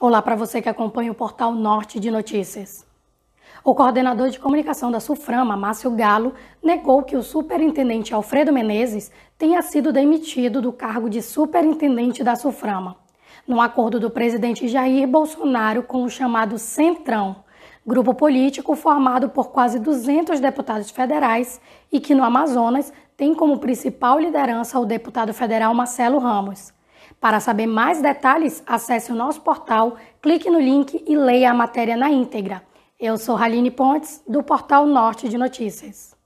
Olá para você que acompanha o portal Norte de Notícias. O coordenador de comunicação da Suframa, Márcio Galo, negou que o superintendente Alfredo Menezes tenha sido demitido do cargo de superintendente da Suframa, num acordo do presidente Jair Bolsonaro com o chamado Centrão, grupo político formado por quase 200 deputados federais e que no Amazonas tem como principal liderança o deputado federal Marcelo Ramos. Para saber mais detalhes, acesse o nosso portal, clique no link e leia a matéria na íntegra. Eu sou Raline Pontes, do portal Norte de Notícias.